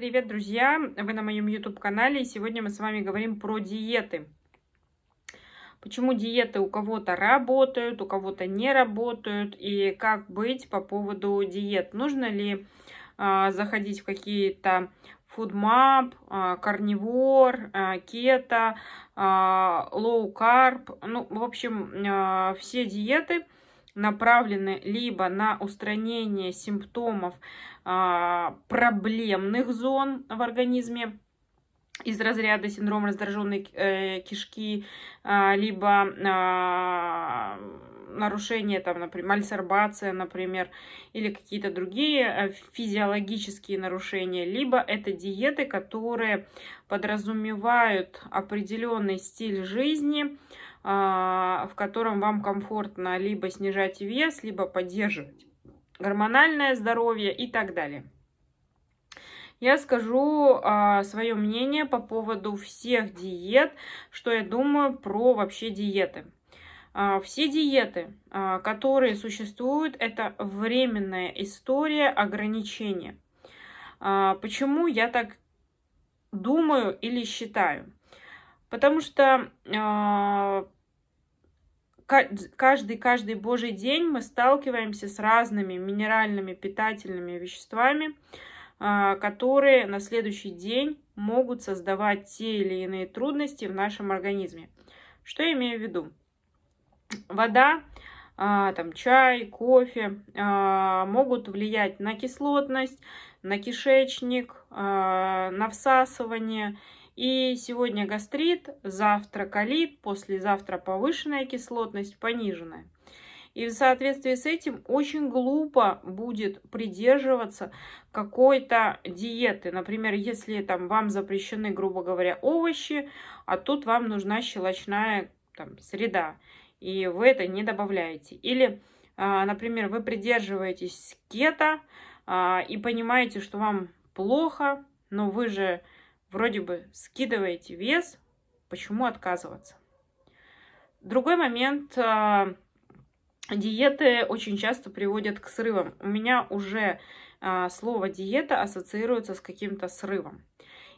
Привет, друзья! Вы на моем YouTube-канале, и сегодня мы с вами говорим про диеты. Почему диеты у кого-то работают, у кого-то не работают, и как быть по поводу диет. Нужно ли э, заходить в какие-то фудмап, а, карнивор, а, кето, лоу-карп, ну, в общем, э, все диеты – направлены либо на устранение симптомов а, проблемных зон в организме, из разряда синдром раздраженной э, кишки, а, либо а, нарушение, там, например, мальсорбация, например, или какие-то другие э, физиологические нарушения, либо это диеты, которые подразумевают определенный стиль жизни, а, в котором вам комфортно либо снижать вес, либо поддерживать гормональное здоровье и так далее. Я скажу а, свое мнение по поводу всех диет, что я думаю про вообще диеты. А, все диеты, которые существуют, это временная история ограничения. почему я так думаю или считаю? Потому что а, каждый-каждый божий день мы сталкиваемся с разными минеральными питательными веществами, а, которые на следующий день могут создавать те или иные трудности в нашем организме. Что я имею в виду? Вода а, там, чай, кофе, а, могут влиять на кислотность, на кишечник, а, на всасывание. И сегодня гастрит, завтра калит, послезавтра повышенная кислотность, пониженная. И в соответствии с этим очень глупо будет придерживаться какой-то диеты. Например, если там вам запрещены, грубо говоря, овощи, а тут вам нужна щелочная там, среда и вы это не добавляете. Или, а, например, вы придерживаетесь кето а, и понимаете, что вам плохо, но вы же вроде бы скидываете вес, почему отказываться? Другой момент. А, диеты очень часто приводят к срывам. У меня уже слово диета ассоциируется с каким-то срывом.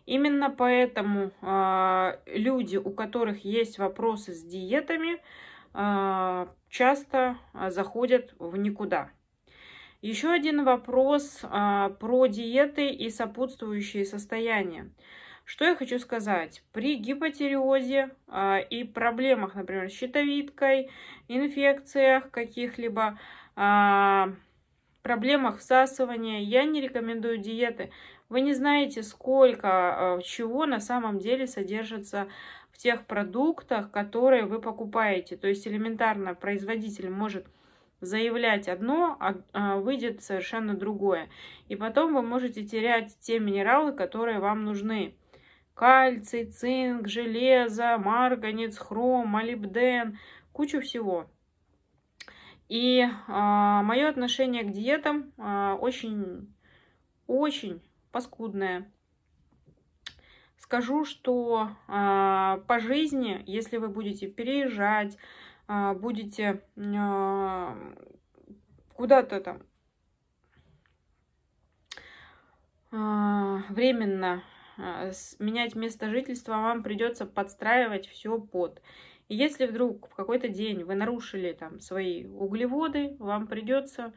Именно поэтому люди, у которых есть вопросы с диетами, а, часто а, заходят в никуда. Еще один вопрос а, про диеты и сопутствующие состояния. Что я хочу сказать? При гипотереозе и проблемах, например, с щитовидкой, инфекциях каких-либо, проблемах всасывания, я не рекомендую диеты. Вы не знаете, сколько э, чего на самом деле содержится в тех продуктах, которые вы покупаете. То есть элементарно производитель может заявлять одно, а, а выйдет совершенно другое. И потом вы можете терять те минералы, которые вам нужны. Кальций, цинк, железо, марганец, хром, молибден, кучу всего. И э, а, мое отношение к диетам э, очень, очень паскудная. Скажу, что э, по жизни, если вы будете переезжать, э, будете э, куда-то там э, временно э, менять место жительства, вам придется подстраивать все под. И если вдруг в какой-то день вы нарушили там свои углеводы, вам придется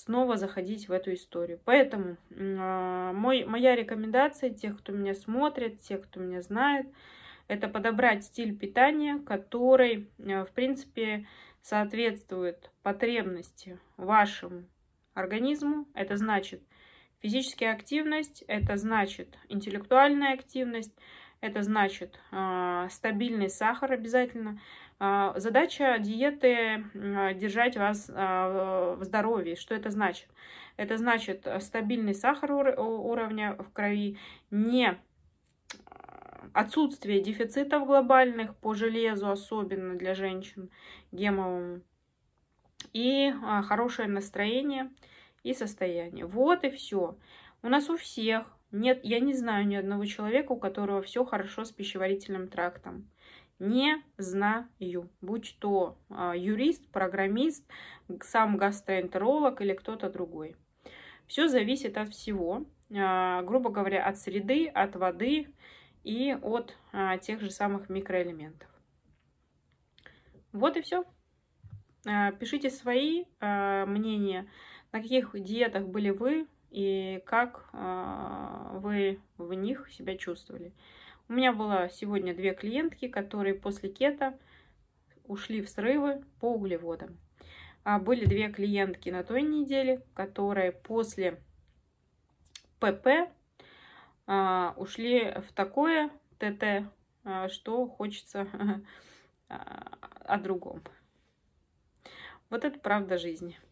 снова заходить в эту историю. Поэтому а, мой, моя рекомендация тех, кто меня смотрит, тех, кто меня знает, это подобрать стиль питания, который, э, в принципе, соответствует потребности вашему организму. Это значит физическая активность, это значит интеллектуальная активность, это значит э, стабильный сахар обязательно – а, задача диеты держать вас а, в здоровье. Что это значит? Это значит э, стабильный сахар уровня в крови, не а, отсутствие дефицитов глобальных по железу, особенно для женщин гемовому, и хорошее настроение и состояние. Вот и все. У нас у всех нет, я не знаю ни одного человека, у которого все хорошо с пищеварительным трактом не знаю. Будь то а, юрист, программист, сам гастроэнтеролог или кто-то другой. Все зависит от всего, а, грубо говоря, от среды, от воды и от а, тех же самых микроэлементов. Вот и все. Пишите свои мнения, на каких диетах были вы и как вы в них себя чувствовали. У меня было сегодня две клиентки, которые после кета ушли в срывы по углеводам. А были две клиентки на той неделе, которые после ПП а, ушли в такое ТТ, а, что хочется а, о другом. Вот это правда жизни.